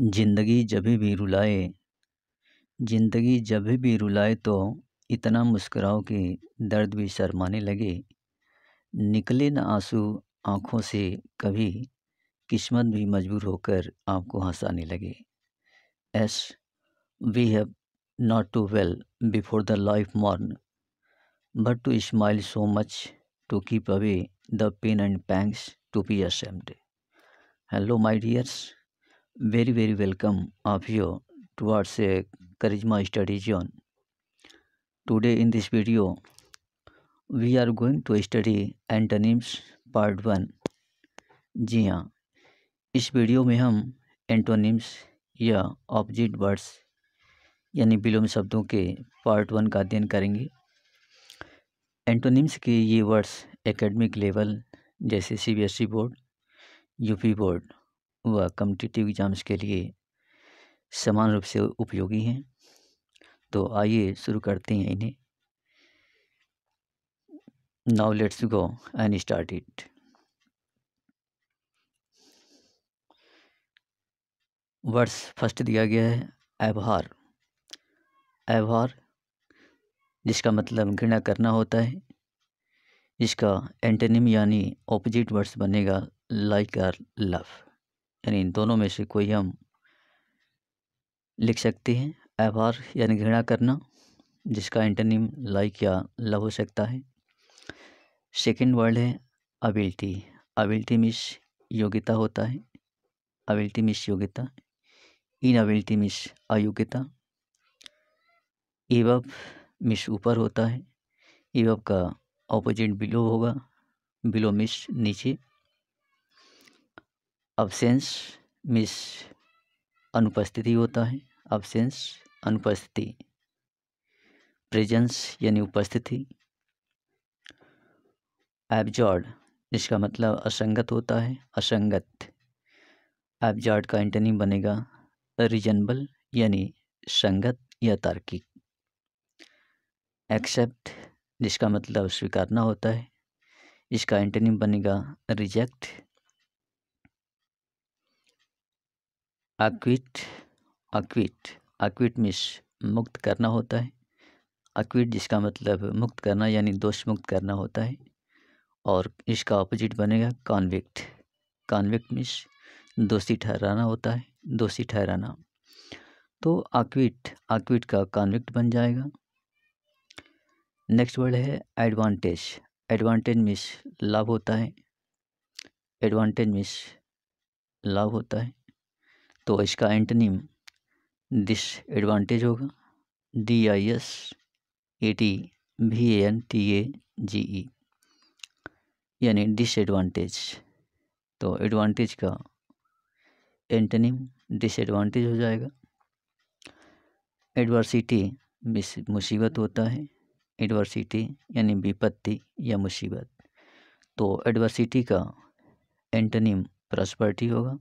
ज़िंदगी जब भी रुलाए ज़िंदगी जब भी रुलाए तो इतना मुस्कुराओ कि दर्द भी शर्माने लगे निकले न आंसू आँखों से कभी किस्मत भी मजबूर होकर आपको हंसाने लगे as we have not to wail before the life mourn but to smile so much to keep away the pain and pangs to be assumed hello my dears very very welcome of you towards a charisma study zone today in this video we are going to study antonyms part one जी हाँ इस video में हम antonyms या ऑपजिट words यानी विलोम शब्दों के part one का अध्ययन करेंगे एंटोनिम्स के ये वर्ड्स एकेडमिक लेवल जैसे सीबीएसई बोर्ड यूपी बोर्ड व कम्पिटिटिव एग्ज़ाम्स के लिए समान रूप से उपयोगी हैं तो आइए शुरू करते हैं इन्हें now let's go and start it words first दिया गया है एवहार एवहार जिसका मतलब घृणा करना होता है इसका एंटेनिम यानी ऑपोजिट वर्ड्स बनेगा लाइक आर लव यानी इन दोनों में से कोई हम लिख सकते हैं आभार यानी घृणा करना जिसका इंटरनिम लाइक या लव हो सकता है सेकेंड वर्ड है अबिल्टी अबिल्टी मिस योग्यता होता है अबिल्टी मिस योग्यता इन अबिल्टी मिस अयोग्यता एवप मिस ऊपर होता है एवप का ऑपोजिट बिलो होगा बिलो मिस नीचे अबसेंस मिस अनुपस्थिति होता है अबसेंस अनुपस्थिति प्रेजेंस यानी उपस्थिति एबजॉर्ड जिसका मतलब असंगत होता है असंगत एबजॉर्ड का एंटनी बनेगा रिजनबल यानी संगत या तार्किक एक्सेप्ट जिसका मतलब स्वीकारना होता है इसका एंटनी बनेगा रिजेक्ट अक्विट अक्विट अक्विट मिस मुक्त करना होता है अक्विट जिसका मतलब मुक्त करना यानी दोष मुक्त करना होता है और इसका ऑपोजिट बनेगा कॉन्विक्ट कॉन्विक्ट मिस दोषी ठहराना होता है दोषी ठहराना तो आक्विट आक्विट का कॉन्विक्ट बन जाएगा नेक्स्ट वर्ड है एडवांटेज एडवांटेज मिस लाभ होता है एडवांटेज मिस लाभ होता है तो इसका एंटनिम डिस एडवांटेज होगा D I S A T V N T A G E यानी डिसएडवांटेज तो एडवांटेज का एंटनिम डिसएडवांटेज हो जाएगा एडवर्सिटी मुसीबत होता है एडवर्सिटी यानी विपत्ति या मुसीबत तो एडवर्सिटी का एंटनीम प्रॉस्पर्टी होगा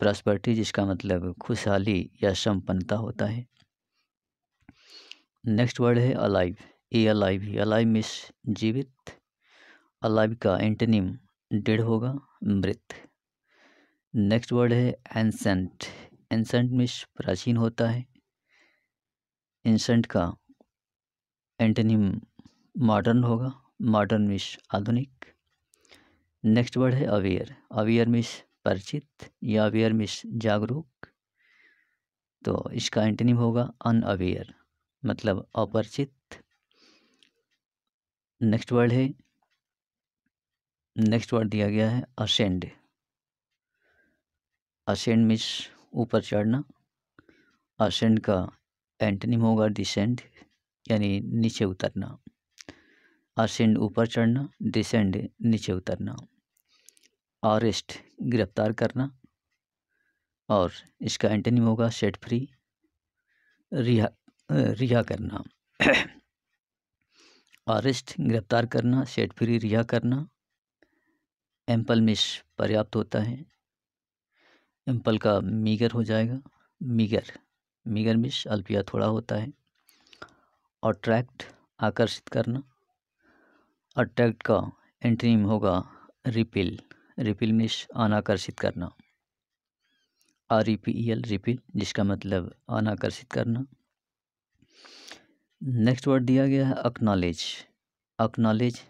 प्रॉस्पर्टी जिसका मतलब खुशहाली या संपन्नता होता है नेक्स्ट वर्ड है अलाइव ए अलाइव ही अलाइव मिस जीवित अलाइव का एंटनिम डेढ़ होगा मृत नेक्स्ट वर्ड है एंसेंट एंसेंट मिस प्राचीन होता है एंसेंट का एंटनिम मॉडर्न होगा मॉडर्न मिस आधुनिक नेक्स्ट वर्ड है अवेयर अवेयर मिस परिचित या अवेयर मिस जागरूक तो इसका एंटनिम होगा अनअवेयर मतलब अपरिचित नेक्स्ट वर्ड है नेक्स्ट वर्ड दिया गया है असेंड असेंड मिस ऊपर चढ़ना असेंड का एंटनिम होगा डिसेंड यानी नीचे उतरना असेंड ऊपर चढ़ना डिसेंड नीचे उतरना अरेस्ट गिरफ्तार करना और इसका एंटनी होगा सेट फ्री रिहा रिहा करना अरेस्ट गिरफ्तार करना सेट फ्री रिहा करना एम्पल मिस पर्याप्त होता है एम्पल का मीगर हो जाएगा मीगर मीगर मिस अल्पिया थोड़ा होता है अट्रैक्ट आकर्षित करना अट्रैक्ट का एंट्रीम होगा रिपिल रिपिल मिश अनाकर्षित करना R E e P E e L repel जिसका मतलब अनाकर्षित करना नेक्स्ट वर्ड दिया गया है अकनॉलेज अकनॉलेज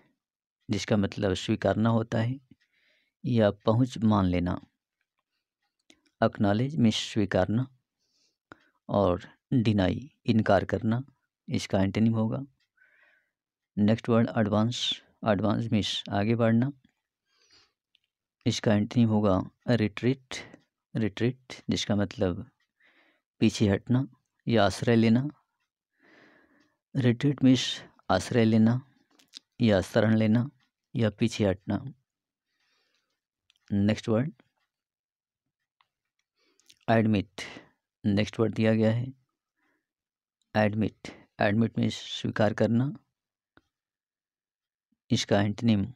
जिसका मतलब स्वीकारना होता है या पहुंच मान लेना अकनॉलेज मिस स्वीकारना और डिनाई इनकार करना इसका एंटनिम होगा next word advance advance means आगे बढ़ना इसका एंटनी होगा रिट्रीट रिट्रीट जिसका मतलब पीछे हटना या आश्रय लेना रिट्रीट मीन्स आश्रय लेना या शरण लेना या पीछे हटना next word admit next word दिया गया है एडमिट एडमिट में स्वीकार करना इसका एंटनिम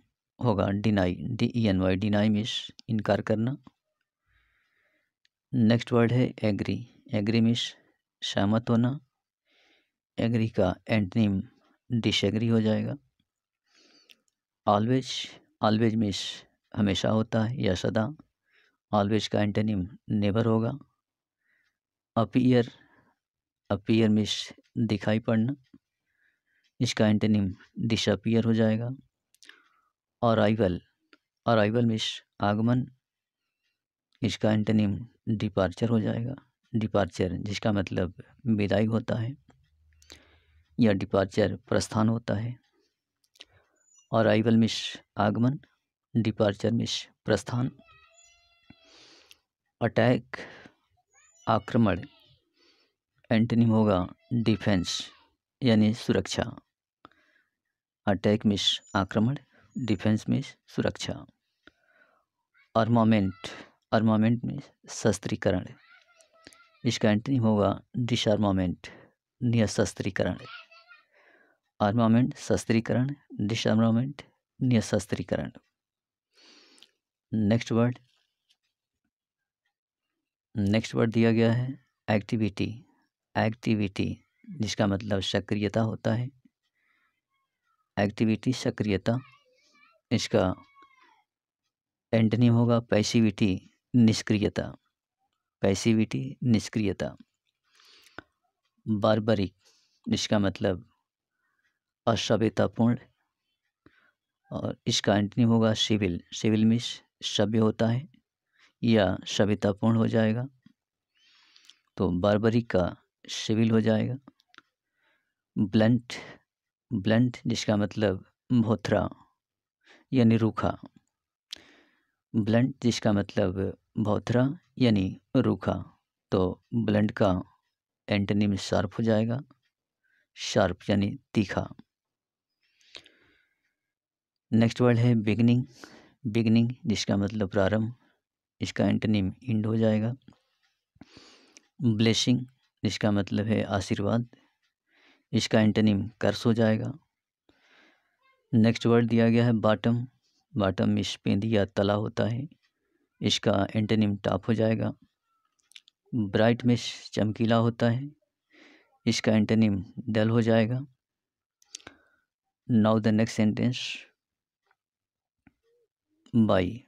होगा deny D E N Y deny means इनकार करना नेक्स्ट वर्ड है एग्री एग्री मिस सहमत होना एग्री का एंटनीम डिसएग्री हो जाएगा ऑलवेज ऑलवेज मिस हमेशा होता है या सदा ऑलवेज का एंटनीम नेवर होगा अपीयर अपीयर मिस दिखाई पड़ना इसका एंटनीम डिसअपियर हो जाएगा अराइवल अराइवल मिस आगमन इसका एंटनिम डिपार्चर हो जाएगा डिपार्चर जिसका मतलब विदाई होता है या डिपार्चर प्रस्थान होता है अराइवल मिस आगमन डिपार्चर मिस प्रस्थान अटैक आक्रमण एंटनिम होगा डिफेंस यानी सुरक्षा अटैक मिस आक्रमण डिफेंस में सुरक्षा आर्मामेंट आर्मामेंट में शस्त्रीकरण इसका एंट्री होगा डिसआर्मामेंट नियशस्त्रीकरण आर्मामेंट शस्त्रीकरण डिसआर्मामेंट नियशस्त्रीकरण नेक्स्ट वर्ड नेक्स्ट वर्ड दिया गया है एक्टिविटी एक्टिविटी जिसका मतलब सक्रियता होता है एक्टिविटी सक्रियता इसका एंटनीम होगा पैसिविटी निष्क्रियता पैसिविटी निष्क्रियता बारबरिक जिसका मतलब असभ्यतापूर्ण और इसका एंटनीम होगा सिविल सिविल मिस सभ्य होता है या सभ्यतापूर्ण हो जाएगा तो बारबरिक का सिविल हो जाएगा ब्लंट ब्लंट जिसका मतलब भोथरा यानी रूखा ब्लंट जिसका मतलब भौथरा यानी रूखा तो ब्लंट का में शार्प हो जाएगा शार्प यानी तीखा नेक्स्ट वर्ड है बिगनिंग बिगनिंग जिसका मतलब प्रारंभ इसका एंटनीम इंड हो जाएगा ब्लेसिंग जिसका मतलब है आशीर्वाद इसका एंटनीम कर्स हो जाएगा नेक्स्ट वर्ड दिया गया है बाटम बाटम इश्पेंदी या तला होता है इसका एंटेनिम टॉप हो जाएगा ब्राइट में चमकीला होता है इसका एंटेनिम डल हो जाएगा now the next sentence buy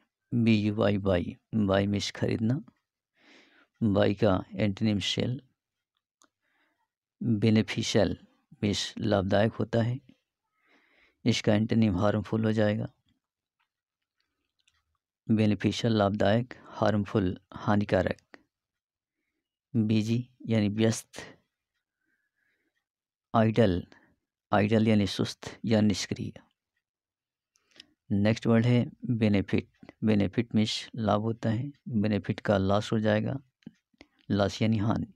B U Y buy buy means खरीदना बाई का एंटनिम सेल बेनिफिशियल मिस लाभदायक होता है इसका एंटनी हार्मफुल हो जाएगा बेनिफिशियल लाभदायक हार्मफुल हानिकारक बीजी यानी व्यस्त आइडल आइडल यानी सुस्त या निष्क्रिय नेक्स्ट वर्ड है बेनिफिट बेनिफिट में लाभ होता है बेनिफिट का लॉस हो जाएगा लॉस यानी हानि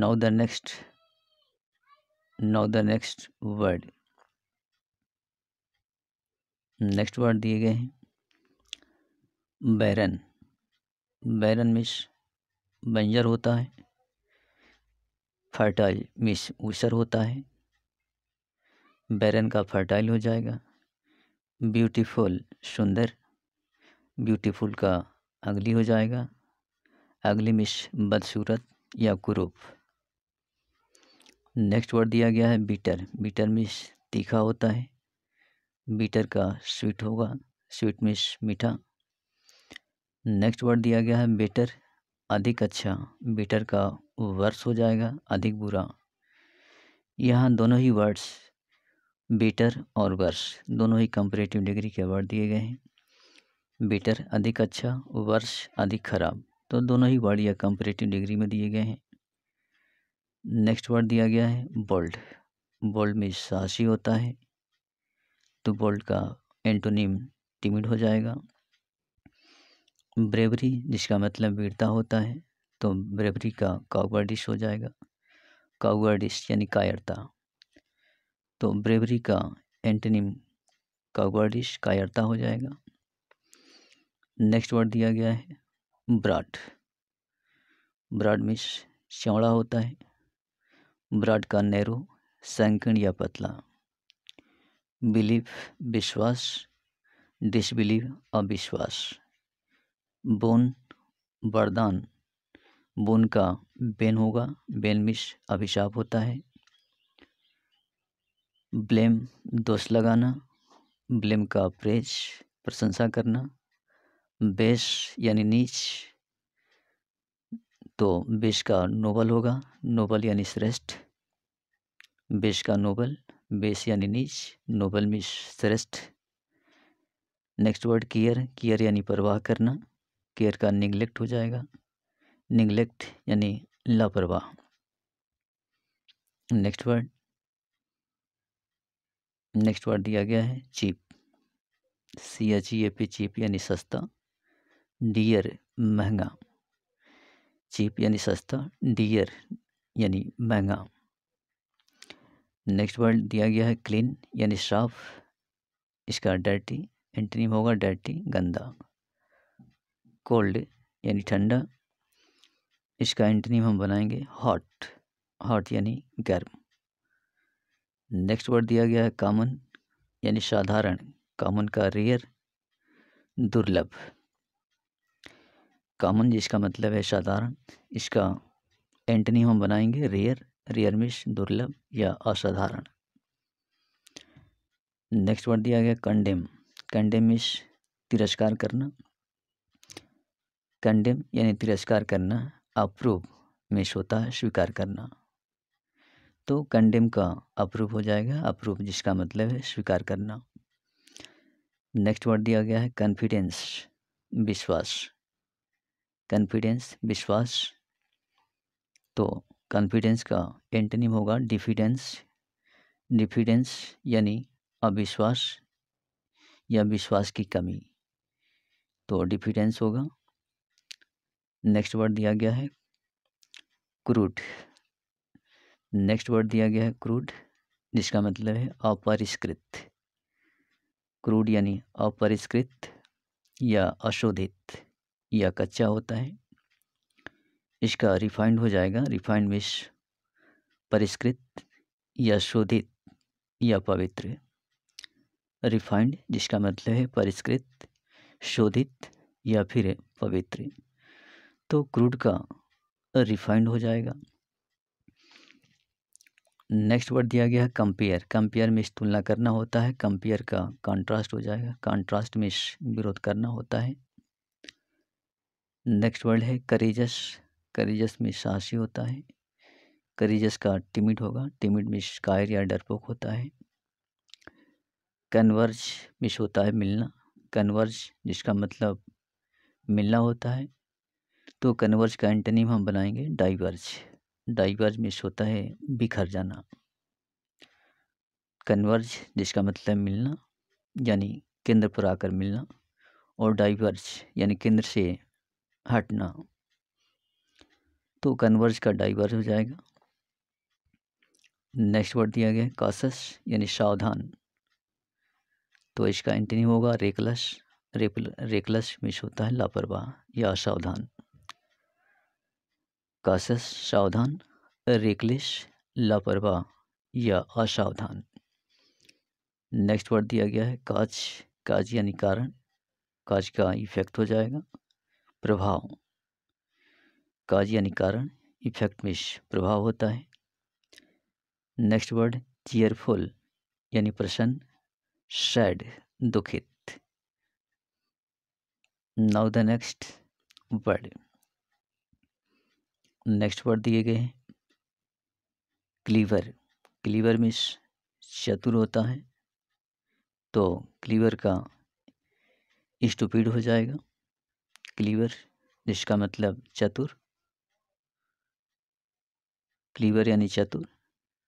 now the next now the next word next word दिए गए हैं बैरन बैरन मिश बंजर होता है फर्टाइल मिस ऊसर होता है बैरन का फर्टाइल हो जाएगा ब्यूटीफुल सुंदर ब्यूटीफुल का अगली हो जाएगा अगली मिश बदसूरत या कुरूप नेक्स्ट वर्ड दिया गया है बीटर बीटर मिश तीखा होता है बीटर का स्वीट होगा स्वीट मिश मीठा नेक्स्ट वर्ड दिया गया है बेटर अधिक अच्छा बेटर का वर्स हो जाएगा अधिक बुरा यहाँ दोनों ही वर्ड्स बेटर और वर्स दोनों ही कंपरेटिव डिग्री के वर्ड दिए गए हैं बेटर अधिक अच्छा वर्स अधिक खराब तो दोनों ही वर्ड या कंपरेटिव डिग्री में दिए गए हैं नेक्स्ट वर्ड दिया गया है बोल्ड बोल्ड में साहसी होता है टू बोल्ट का एंटोनिम टिमिड हो जाएगा ब्रेवरी जिसका मतलब वीरता होता है तो ब्रेवरी का काउवर्डिश हो जाएगा काउवर्डिश यानी कायरता तो ब्रेवरी का एंटोनिम काउवर्डिश कायरता हो जाएगा नेक्स्ट वर्ड दिया गया है ब्राड ब्राड मिस चौड़ा होता है ब्राड का नेहरू संकीर्ण या पतला बिलीव विश्वास डिसबिलीव अविश्वास बोन वरदान बोन का बेन होगा बेन मिश अभिशाप होता है ब्लेम दोष लगाना ब्लेम का प्रेज प्रशंसा करना बेस यानी नीच तो बेस का नोबल होगा नोबल यानी श्रेष्ठ बेश का नोबल बेस यानी नीच नोबल में श्रेष्ठ नेक्स्ट वर्ड केयर केयर यानी परवाह करना केयर का निगलेक्ट हो जाएगा निगलेक्ट यानी लापरवाह नेक्स्ट वर्ड नेक्स्ट वर्ड दिया गया है cheap C H E A P cheap यानी सस्ता डियर महंगा चीप यानी सस्ता डियर यानी महंगा नेक्स्ट वर्ड दिया गया है क्लीन यानी साफ इसका डर्टी एंटनीम होगा डर्टी गंदा कोल्ड यानी ठंडा इसका एंटनीम हम बनाएंगे हॉट हॉट यानी गर्म नेक्स्ट वर्ड दिया गया है कामन यानी साधारण कामन का रेयर दुर्लभ कामन जिसका मतलब है साधारण इसका एंटनी हम बनाएंगे रेयर रियरमिश दुर्लभ या असाधारण नेक्स्ट वर्ड दिया गया कंडेम कंडेमिश तिरस्कार करना कंडेम यानी तिरस्कार करना अप्रूव मिश होता है स्वीकार करना तो कंडेम का अप्रूव हो जाएगा अप्रूव जिसका मतलब है स्वीकार करना नेक्स्ट वर्ड दिया गया है कॉन्फिडेंस विश्वास कॉन्फिडेंस विश्वास तो कॉन्फिडेंस का एंटनिम होगा डिफिडेंस डिफिडेंस यानी अविश्वास या विश्वास की कमी तो डिफिडेंस होगा नेक्स्ट वर्ड दिया गया है क्रूड नेक्स्ट वर्ड दिया गया है क्रूड जिसका मतलब है अपरिष्कृत क्रूड यानी अपरिष्कृत या अशोधित या कच्चा होता है इसका रिफाइंड हो जाएगा रिफाइंड मिस परिष्कृत या शोधित या पवित्र रिफाइंड जिसका मतलब है परिष्कृत शोधित या फिर पवित्र तो क्रूड का रिफाइंड हो जाएगा नेक्स्ट वर्ड दिया गया है कंपेयर कंपेयर में तुलना करना होता है कंपेयर का कंट्रास्ट हो जाएगा कंट्रास्ट में विरोध करना होता है नेक्स्ट वर्ड है करेजस करीजस में साहसी होता है करीजस का टिमिट होगा टिमिट में शायर या डरपोक होता है कन्वर्ज मिस होता है मिलना कन्वर्ज जिसका मतलब मिलना होता है तो कन्वर्ज का एंटनीम हम बनाएंगे डाइवर्ज डाइवर्ज मिस होता है बिखर जाना कन्वर्ज जिसका मतलब मिलना यानी केंद्र पर आकर मिलना और डाइवर्ज यानी केंद्र से हटना तो कन्वर्ज का डाइवर्ज हो जाएगा नेक्स्ट वर्ड दिया गया कासस यानी सावधान तो इसका एंटनी होगा रेकलस रेकलस मिस होता है लापरवाह या असावधान कासस सावधान रेकलिश लापरवाह या असावधान नेक्स्ट वर्ड दिया गया है काज काज यानी कारण काज का इफेक्ट हो जाएगा प्रभाव काज यानी कारण इफेक्ट मिश प्रभाव होता है नेक्स्ट वर्ड चीयरफुल यानी प्रसन्न सैड दुखित now the next word next word दिए गए हैं क्लीवर क्लीवर मिस चतुर होता है तो क्लीवर का स्टूपिड हो जाएगा क्लीवर जिसका मतलब चतुर क्लीवर यानी चतुर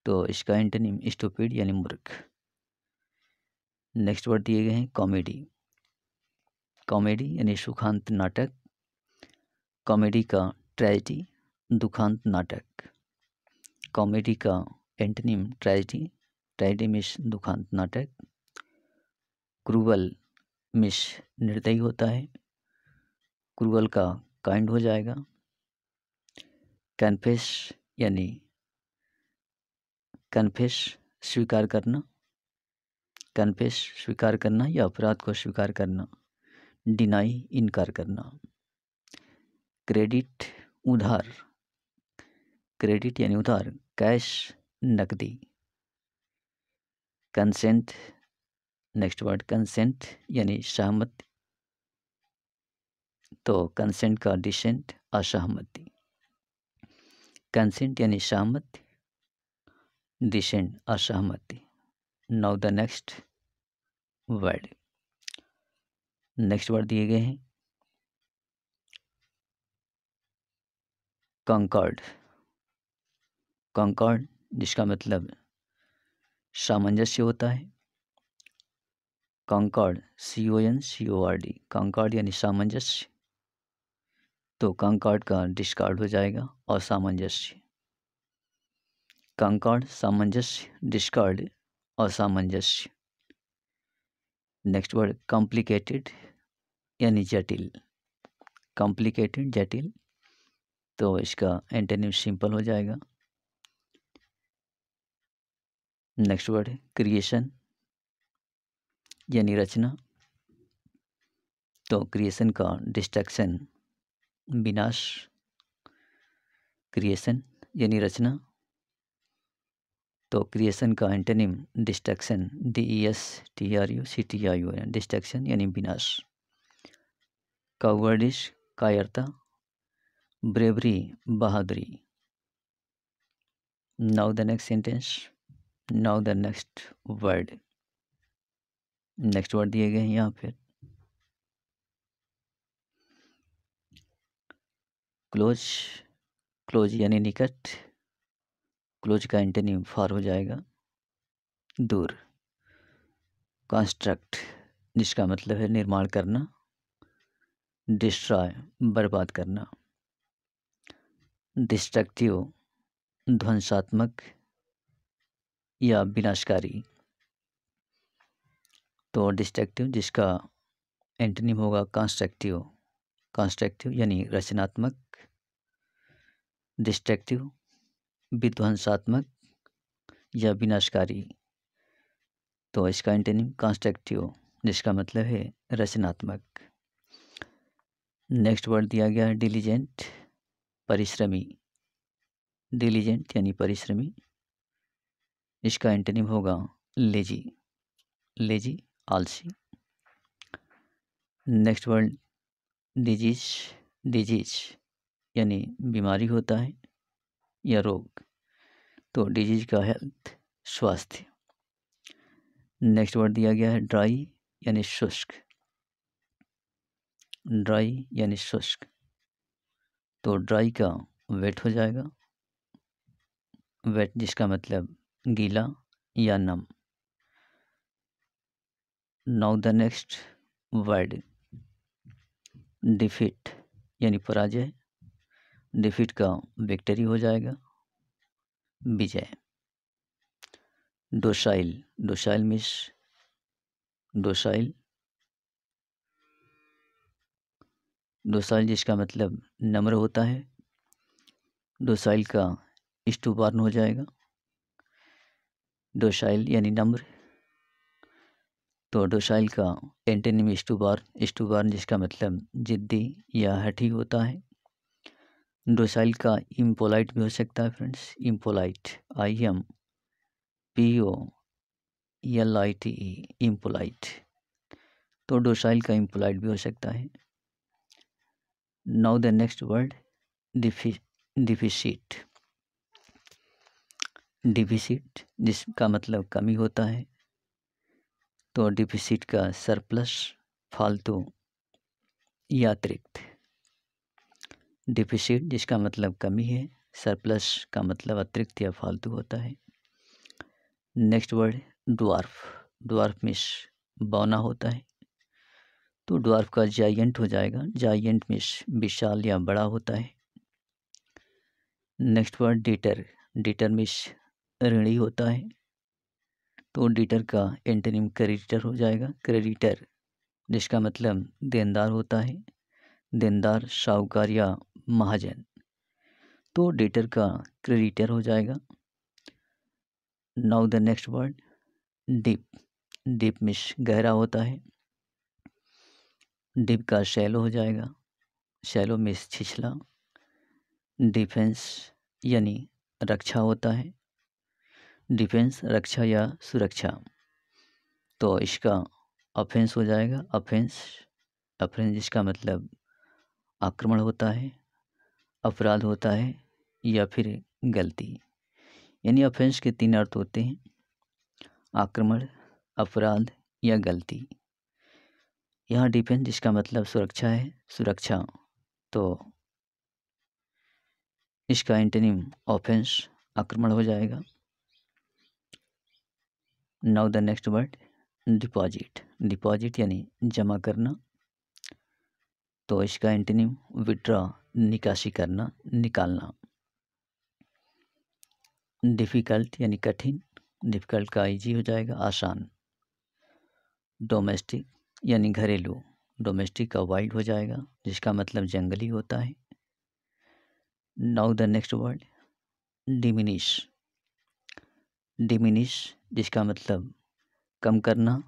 तो इसका एंटनिम स्टोपिड यानी मूर्ख नेक्स्ट वर्ड दिए गए हैं कॉमेडी कॉमेडी यानी सुखांत नाटक कॉमेडी का ट्रेजिडी दुखांत नाटक कॉमेडी का एंटनिम ट्रेजिडी ट्रेजिडी मिस दुखांत नाटक क्रूवल मिस निर्दयी होता है क्रूवल का काइंड हो जाएगा कैनफेस यानी कन्फेश स्वीकार करना कन्फेश स्वीकार करना या अपराध को स्वीकार करना डिनाई इनकार करना क्रेडिट उधार क्रेडिट यानी उधार कैश नकदी कंसेंट नेक्स्ट वर्ड कंसेंट यानी सहमति तो कंसेंट का डिसेंट असहमति कंसेंट यानी सहमति डिसेंट असहमति now the next word next word दिए गए हैं कंकॉर्ड कंकॉर्ड जिसका मतलब सामंजस्य होता है concord C O N C O R D concord यानी सामंजस्य तो कंकार्ड का डिस्कार्ड हो जाएगा और सामंजस्य कंकार्ड सामंजस्य डिस्कार्ड और सामंजस्य नेक्स्ट वर्ड कॉम्प्लिकेटेड यानी जटिल कॉम्प्लिकेटेड जटिल तो इसका एंटेनिम सिंपल हो जाएगा नेक्स्ट वर्ड क्रिएशन यानी रचना तो क्रिएशन का डिस्ट्रक्शन विनाश क्रिएशन यानी रचना तो क्रिएशन का antonym destruction D E S T R U C T R U N destruction यानी विनाश का वर्डिश कायरता ब्रेवरी बहादुरी now the next sentence now the next word next word दिए गए हैं यहाँ फिर क्लोज क्लोज यानी निकट क्लोज का एंटेनिम फार हो जाएगा दूर कंस्ट्रक्ट जिसका मतलब है निर्माण करना डिस्ट्रॉय बर्बाद करना डिस्ट्रक्टिव ध्वंसात्मक या विनाशकारी तो डिस्ट्रक्टिव जिसका एंटनिम होगा कंस्ट्रक्टिव कंस्ट्रक्टिव यानी रचनात्मक डिस्ट्रक्टिव विध्वंसात्मक या विनाशकारी तो इसका एंटेनिम कॉन्स्ट्रक्टिव जिसका मतलब है रचनात्मक नेक्स्ट वर्ड दिया गया है डिलीजेंट परिश्रमी डिलीजेंट यानी परिश्रमी इसका एंटेनिम होगा लेजी लेजी आलसी नेक्स्ट वर्ड डिजीज डिजीज यानी बीमारी होता है या रोग तो डिजीज का हेल्थ स्वास्थ्य नेक्स्ट वर्ड दिया गया है ड्राई यानी शुष्क ड्राई यानी शुष्क तो ड्राई का वेट हो जाएगा वेट जिसका मतलब गीला या नम now the next word defeat यानी पराजय डिफीट का विक्टरी हो जाएगा विजय docile docile means docile docile जिसका मतलब नम्र होता है डोसाइल का इष्टुपार्ण हो जाएगा डोसाइल यानी नम्र तो डोसाइल का एंटेनिम इष्टुबार इष्टुबार जिसका मतलब जिद्दी या हठी होता है डोसाइल का इम्पोलाइट भी हो सकता है friends impolite I M P O L I T E impolite तो डोसाइल का इम्पोलाइट भी हो सकता है now the next word deficit deficit जिसका मतलब कमी होता है तो डिफिसिट का सरप्लस फालतू या अतिरिक्त डिफिशिट जिसका मतलब कमी है सरप्लस का मतलब अतिरिक्त या फालतू होता है next word dwarf dwarf means बौना होता है तो ड्वार्फ का जाइंट हो जाएगा जाइंट मिस विशाल या बड़ा होता है next word debtor debtor means ऋणी होता है तो डीटर का एंटनिम क्रेडिटर हो जाएगा क्रेडिटर जिसका मतलब देनदार होता है देनदार साहूकार या महाजन तो डेटर का क्रेडिटर हो जाएगा now the next word deep deep means गहरा होता है डिप का शैलो हो जाएगा शैलो मिस छिछला डिफेंस यानी रक्षा होता है डिफेंस रक्षा या सुरक्षा तो इसका अफेंस हो जाएगा अफेंस अफेंस जिसका मतलब आक्रमण होता है अपराध होता है या फिर गलती यानी ऑफेंस के तीन अर्थ होते हैं आक्रमण अपराध या गलती यहाँ डिफेंस जिसका मतलब सुरक्षा है सुरक्षा तो इसका एंटनिम ऑफेंस आक्रमण हो जाएगा now the next word deposit deposit यानी जमा करना तो इसका एंटनिम विड्रॉ निकासी करना निकालना डिफ़िकल्ट यानी कठिन डिफ़िकल्ट का इजी हो जाएगा आसान डोमेस्टिक यानी घरेलू डोमेस्टिक का वाइल्ड हो जाएगा जिसका मतलब जंगली होता है now the next word diminish diminish जिसका मतलब कम करना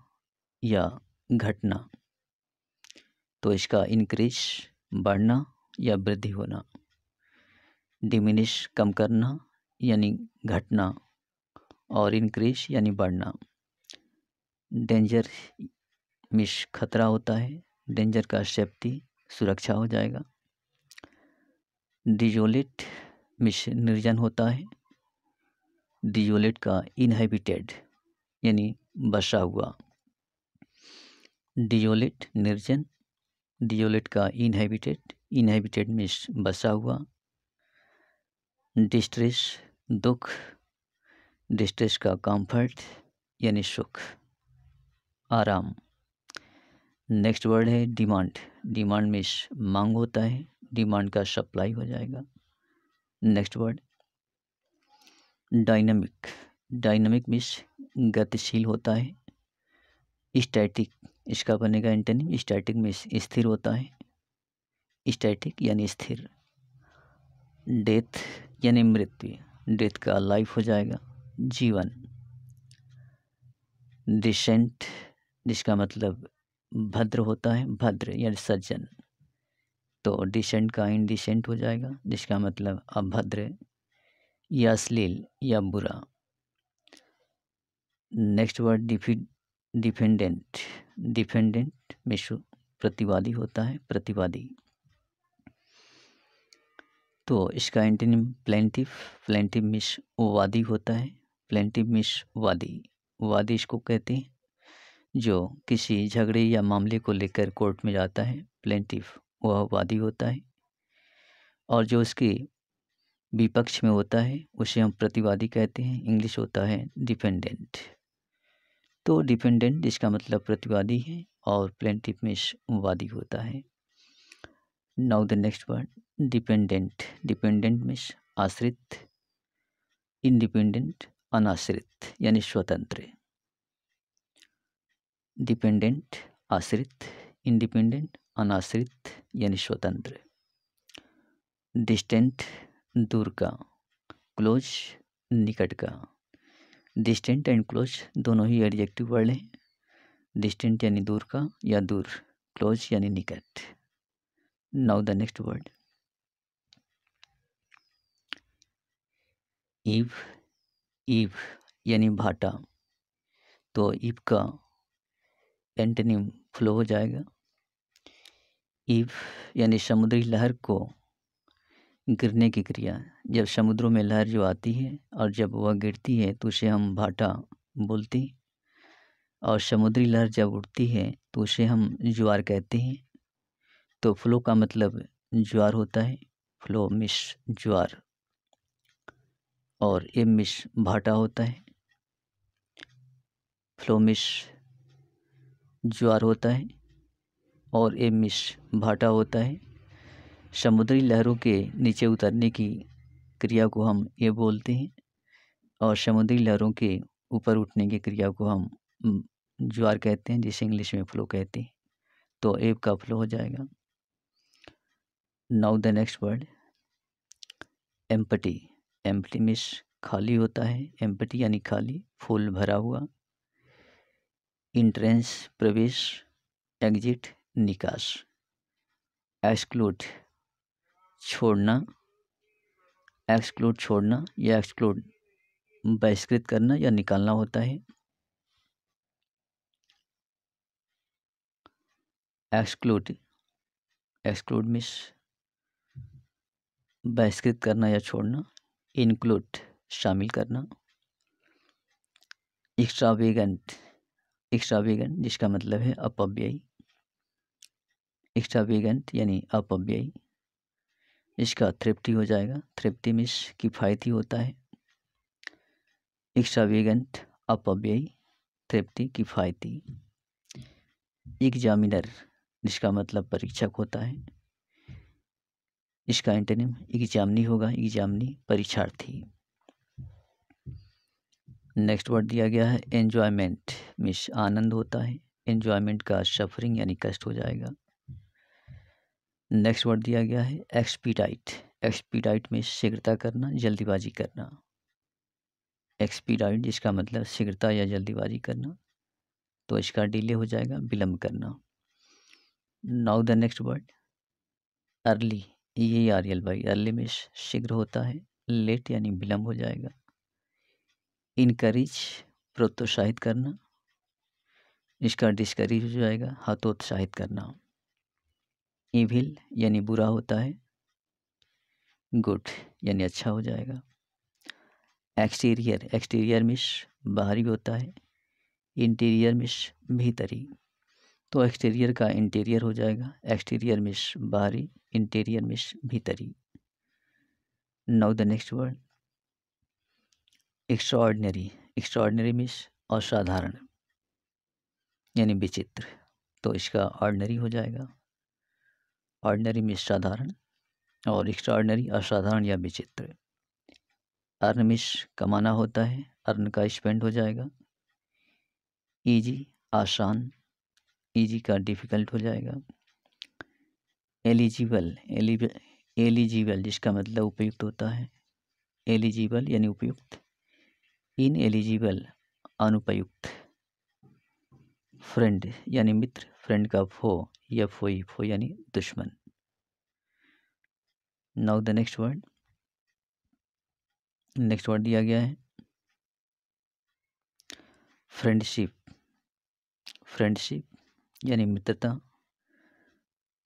या घटना तो इसका इंक्रीज बढ़ना या वृद्धि होना डिमिनिश कम करना यानी घटना और इंक्रीज यानी बढ़ना डेंजर मिश खतरा होता है डेंजर का सेफ्टी सुरक्षा हो जाएगा डिजोलेट मिश निर्जन होता है डिजोलेट का इनहेबिटेड यानी बसा हुआ डिजोलेट निर्जन डिओलेट का इनहेबिटेड इनहेबिटेड में बसा हुआ डिस्ट्रेस दुख डिस्ट्रेस का कंफर्ट यानी सुख आराम नेक्स्ट वर्ड है डिमांड डिमांड में मांग होता है डिमांड का सप्लाई हो जाएगा next word dynamic dynamic means गतिशील होता है स्टैटिक इसका बनेगा एंटनिम स्टैटिक में स्थिर होता है स्टैटिक यानी स्थिर डेथ यानी मृत्यु डेथ का लाइफ हो जाएगा जीवन डिसेंट जिसका मतलब भद्र होता है भद्र यानी सज्जन तो डिसेंट का इनडिसेंट हो जाएगा जिसका मतलब अभद्र या अश्लील या बुरा नेक्स्ट वर्ड डिफी डिफेंडेंट डिफेंडेंट मेशो प्रतिवादी होता है प्रतिवादी तो इसका एंटीनिम प्लेंटिव प्लेंटिव मिश वादी होता है प्लेंटिव मिश वादी वादी इसको कहते हैं जो किसी झगड़े या मामले को लेकर कोर्ट में जाता है प्लेंटिव वह वादी होता है और जो उसके विपक्ष में होता है उसे हम प्रतिवादी कहते हैं इंग्लिश होता है डिफेंडेंट तो डिपेंडेंट जिसका मतलब प्रतिवादी है और प्लेंटिव में वादी होता है now the next word dependent dependent में आश्रित इंडिपेंडेंट अनाश्रित यानी स्वतंत्र डिपेंडेंट आश्रित इंडिपेंडेंट अनाश्रित यानी स्वतंत्र डिस्टेंट दूर का क्लोज निकट का डिस्टेंट एंड क्लोज दोनों ही एडजेक्टिव वर्ड हैं डिस्टेंट यानी दूर का या दूर क्लोज यानी निकट now the next word ebb ebb यानी भाटा तो ईव का एंटनिम फ्लो हो जाएगा ईव यानी समुद्री लहर को गिरने की क्रिया जब समुद्रों में लहर जो आती है और जब वह गिरती है तो उसे हम भाटा बोलते हैं और समुद्री लहर जब उठती है तो उसे हम ज्वार कहते हैं तो फ्लो का मतलब ज्वार होता है फ्लो मिश ज्वार और ये मिश भाटा होता है फ्लो मिश ज्वार होता है और ये मिश भाटा होता है समुद्री लहरों के नीचे उतरने की क्रिया को हम ये बोलते हैं और समुद्री लहरों के ऊपर उठने की क्रिया को हम ज्वार कहते हैं जिसे इंग्लिश में फ्लो कहते हैं तो एब का फ्लो हो जाएगा now the next word empty empty means खाली होता है एम्पटी यानी खाली फूल भरा हुआ इंट्रेंस प्रवेश एग्जिट निकास एक्सक्लूड छोड़ना एक्सक्लूड छोड़ना या एक्सक्लूड बहिष्कृत करना या निकालना होता है एक्सक्लूड एक्सक्लूड मिस बहिष्कृत करना या छोड़ना इंक्लूड शामिल करना एक्स्ट्रावेगेंट एक्स्ट्रावेगेंट जिसका मतलब है अपव्ययी एक्स्ट्रावेगेंट यानी अपव्ययी इसका तृप्ति हो जाएगा तृप्ति मीन्स किफ़ायती होता है एक्स्ट्रावेगेंट अपव्ययी तृप्ति किफ़ायती एग्जामिनर जिसका मतलब परीक्षक होता है इसका इंटरनेम एग्जामनी होगा एग्जामनी परीक्षार्थी नेक्स्ट वर्ड दिया गया है एन्जॉयमेंट मीन्स आनंद होता है एन्जॉयमेंट का सफरिंग यानी कष्ट हो जाएगा नेक्स्ट वर्ड दिया गया है एक्सपीडाइट एक्सपीडाइट में शीघ्रता करना जल्दीबाजी करना एक्सपीडाइट जिसका मतलब शीघ्रता या जल्दीबाजी करना तो इसका डिले हो जाएगा विलम्ब करना now the next word early E R L Y early में शीघ्र होता है लेट यानी विलम्ब हो जाएगा इनकरेज प्रोत्साहित करना इसका डिस्करेज हो जाएगा हतोत्साहित करना ईविल यानी बुरा होता है गुड यानी अच्छा हो जाएगा एक्सटीरियर एक्सटीरियर मिश बाहरी होता है इंटीरियर मिश भीतरी तो एक्सटीरियर का इंटीरियर हो जाएगा एक्सटीरियर मिश बाहरी इंटीरियर मिश भीतरी now the next word extraordinary extraordinary means असाधारण यानी विचित्र तो इसका ऑर्डनरी हो जाएगा ऑर्डनरी में साधारण और एक्स्ट्रा ऑर्डनरी असाधारण या विचित्र अर्न मिश कमाना होता है अर्न का स्पेंड हो जाएगा ईजी आसान ईजी का डिफ़िकल्ट हो जाएगा एलिजिबल एलिजिबल जिसका मतलब उपयुक्त होता है एलिजिबल यानी उपयुक्त इन एलिजिबल अनुपयुक्त फ्रेंड यानी मित्र फ्रेंड का फो या फोई फो यानी दुश्मन now the next word next word दिया गया है फ्रेंडशिप फ्रेंडशिप यानी मित्रता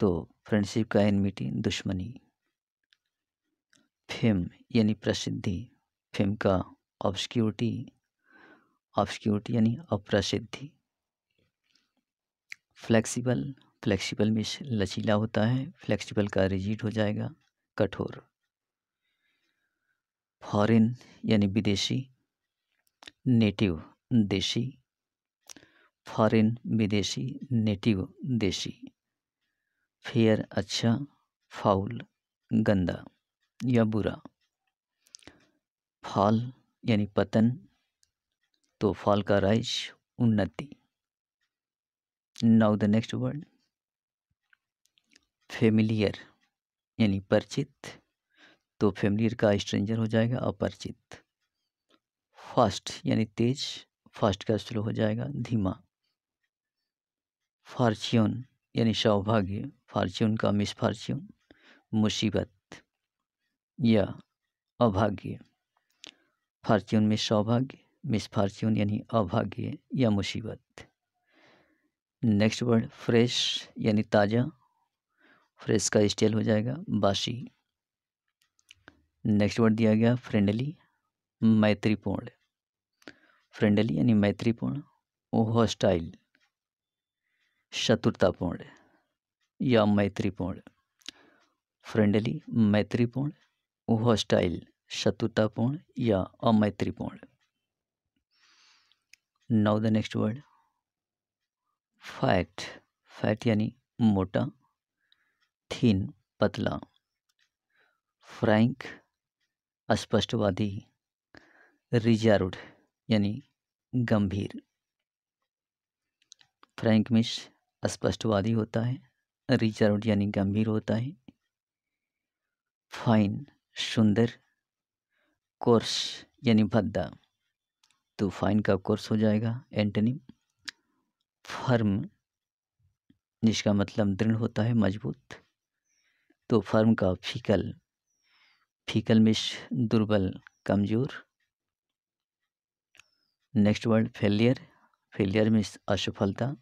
तो फ्रेंडशिप का एनमिटी दुश्मनी फेम यानी प्रसिद्धि फेम का ऑब्सक्यूरिटी ऑब्सक्यूरिटी यानी अप्रसिद्धि फ्लेक्सिबल फ्लेक्सिबल में लचीला होता है फ्लेक्सिबल का रिजिड हो जाएगा कठोर फॉरेन यानी विदेशी नेटिव देशी फॉरेन विदेशी नेटिव देशी फेयर अच्छा फाउल गंदा या बुरा फॉल यानी पतन तो फॉल का राइज उन्नति now the next word familiar यानी परिचित तो फेमिलियर का स्ट्रेंजर हो जाएगा अपरिचित फास्ट यानी तेज फास्ट का स्लो हो जाएगा धीमा फार्च्यून यानी सौभाग्य फार्च्यून का मिस फॉर्च्यून मुसीबत या अभाग्य फार्च्यून में सौभाग्य मिस फॉर्च्यून यानी अभाग्य या मुसीबत नेक्स्ट वर्ड फ्रेश यानी ताज़ा फ्रेश का स्टेल हो जाएगा बासी नेक्स्ट वर्ड दिया गया फ्रेंडली मैत्रीपूर्ण फ्रेंडली यानी मैत्रीपूर्ण हॉस्टाइल शत्रुतापूर्ण या मैत्रीपूर्ण फ्रेंडली मैत्रीपूर्ण हॉस्टाइल शत्रुतापूर्ण या अमैत्रीपूर्ण now the next word fat fat यानी मोटा थीन पतला फ्रैंक अस्पष्टवादी रिजारूड यानी गंभीर फ्रैंक मिश स्पष्टवादी होता है रिजारूड यानी गंभीर होता है फाइन सुंदर कोर्स यानी भद्दा तो फाइन का कोर्स हो जाएगा एंटनिम फर्म जिसका मतलब दृढ़ होता है मजबूत तो फर्म का फीकल फीकल मिश दुर्बल कमज़ोर next word failure failure means असफलता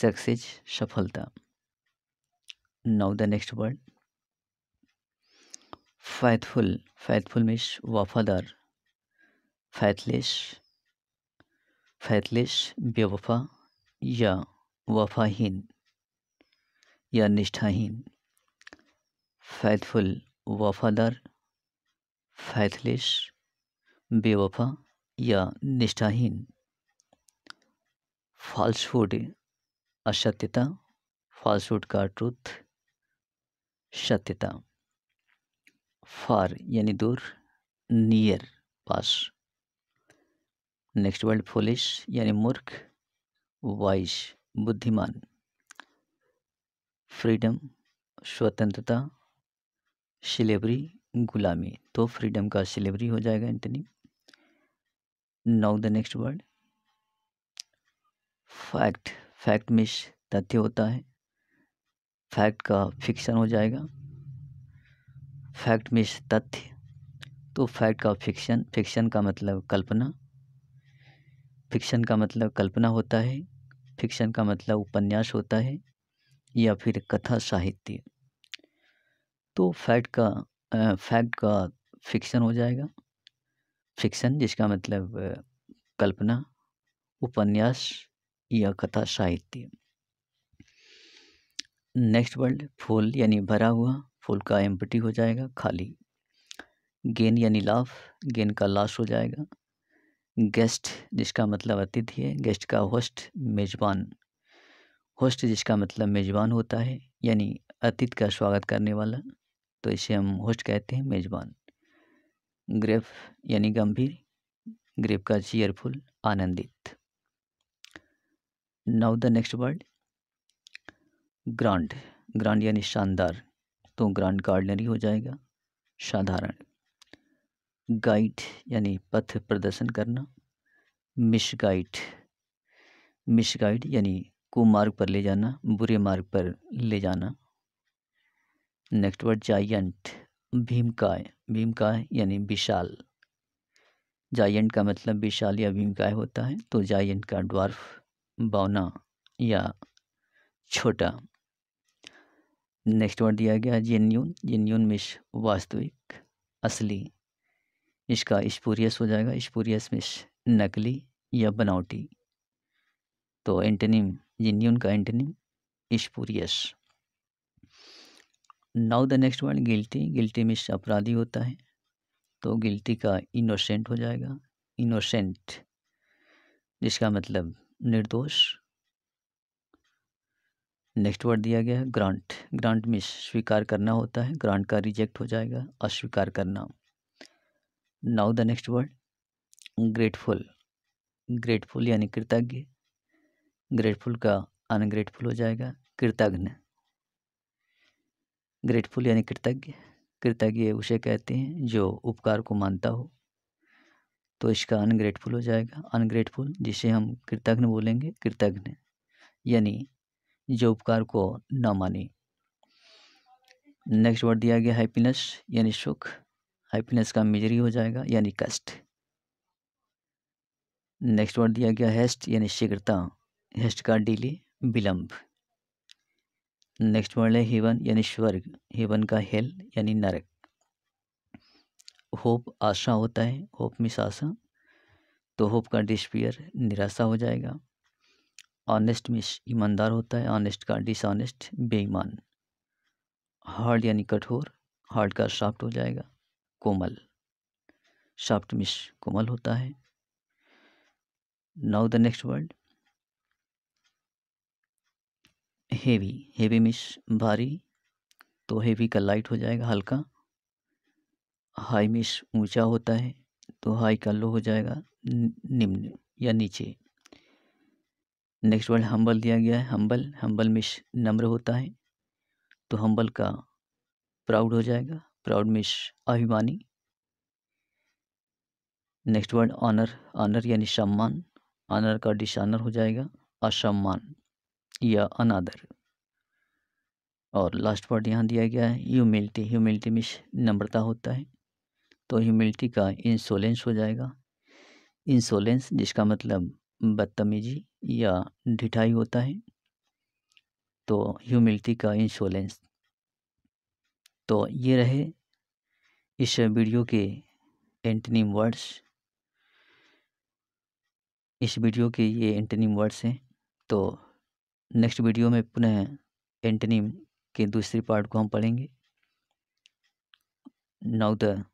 सक्सेस सफलता now the next word faithful faithful means वफादार फैथलेस फैथलेस बेवफा या वफाहीन या निष्ठाहीन फैथफुल वफादार फैथलिश बेवफा या निष्ठाहीन फॉल्सहुड असत्यता फॉल्सहुड का ट्रुथ सत्यता फार यानी दूर नियर पास नेक्स्ट वर्ड फुलिश यानी मूर्ख वाइश बुद्धिमान फ्रीडम स्वतंत्रता सिलेबरी गुलामी तो फ्रीडम का सिलेबरी हो जाएगा antonym now the next word fact fact means तथ्य होता है फैक्ट का फिक्शन हो जाएगा फैक्ट मिस तथ्य तो फैक्ट का फिक्शन फिक्शन का मतलब कल्पना फिक्शन का मतलब कल्पना होता है फिक्शन का मतलब उपन्यास होता है या फिर कथा साहित्य तो फैक्ट का फैक्ट का फिक्शन हो जाएगा फिक्शन जिसका मतलब कल्पना उपन्यास या कथा साहित्य नेक्स्ट वर्ड फूल यानी भरा हुआ फूल का एम्पटी हो जाएगा खाली गेन यानी लाभ गेन का लाश हो जाएगा गेस्ट जिसका मतलब अतिथि है गेस्ट का होस्ट मेज़बान होस्ट जिसका मतलब मेज़बान होता है यानी अतिथि का स्वागत करने वाला तो इसे हम होस्ट कहते हैं मेज़बान ग्रेफ यानी गंभीर ग्रेफ का चीयरफुल आनंदित now the next word grand grand यानी शानदार तो ग्रांड गार्डनरी हो जाएगा साधारण गाइड यानी पथ प्रदर्शन करना मिश गाइड मिश गाइड यानी कुमार्ग पर ले जाना बुरे मार्ग पर ले जाना नेक्स्ट वर्ड जायंट भीमकाय भीमकाय यानी विशाल जायंट का मतलब विशाल या भीमकाय होता है तो जायंट का ड्वार्फ बौना या छोटा नेक्स्ट वर्ड दिया गया जेन्यून जेन्यून मिश वास्तविक असली इसका स्पूरियस हो जाएगा स्पूरियस मीन्स नकली या बनावटी तो एंटनिम जिन्यून का antonym spurious now the next word guilty guilty means अपराधी होता है तो गिल्टी का इनोसेंट हो जाएगा इनोसेंट जिसका मतलब निर्दोष नेक्स्ट वर्ड दिया गया है ग्रांट ग्रांट में स्वीकार करना होता है ग्रांट का रिजेक्ट हो जाएगा अस्वीकार करना now the next word grateful grateful यानी कृतज्ञ ग्रेटफुल का अनग्रेटफुल हो जाएगा कृतघ्न ग्रेटफुल यानी कृतज्ञ कृतज्ञ उसे कहते हैं जो उपकार को मानता हो तो इसका अनग्रेटफुल हो जाएगा अनग्रेटफुल जिसे हम कृतज्ञ बोलेंगे कृतज्ञ यानी जो उपकार को ना माने नेक्स्ट वर्ड दिया गया हैप्पीनेस यानी सुख हैप्पीनेस का मिजरी हो जाएगा यानी कष्ट नेक्स्ट वर्ड दिया गया हेस्ट यानी शीघ्रता हेस्ट का डिले विलंब नेक्स्ट वर्ड है हेवन यानी स्वर्ग हेवन का हेल यानी नरक होप आशा होता है होप मिस आशा तो होप का डिस्पियर निराशा हो जाएगा ऑनेस्ट मिस ईमानदार होता है ऑनेस्ट का डिसऑनेस्ट बेईमान हार्ड यानी कठोर हार्ड का शाफ्ट हो जाएगा कोमल शाफ्ट मिश कोमल होता है now the next word heavy heavy means भारी तो हेवी का लाइट हो जाएगा हल्का हाई मिश ऊंचा होता है तो हाई का लो हो जाएगा निम्न या नीचे नेक्स्ट वर्ड हम्बल दिया गया है हम्बल हम्बल मिश नम्र होता है तो हम्बल का प्राउड हो जाएगा प्राउड मिश अभिमानी नेक्स्ट वर्ड ऑनर ऑनर यानी सम्मान ऑनर का डिसऑनर हो जाएगा असम्मान या अनादर और लास्ट वर्ड यहाँ दिया गया है ह्यूमिलिटी ह्यूमिलिटी मिश नम्रता होता है तो ह्यूमिलिटी का इंसोलेंस हो जाएगा इंसोलेंस जिसका मतलब बदतमीजी या ढिठाई होता है तो ह्यूमिलिटी का इंसोलेंस तो ये रहे इस वीडियो के एंटनीम वर्ड्स इस वीडियो के ये एंटनीम वर्ड्स हैं तो नेक्स्ट वीडियो में पुनः एंटनीम के दूसरी पार्ट को हम पढ़ेंगे नाउ द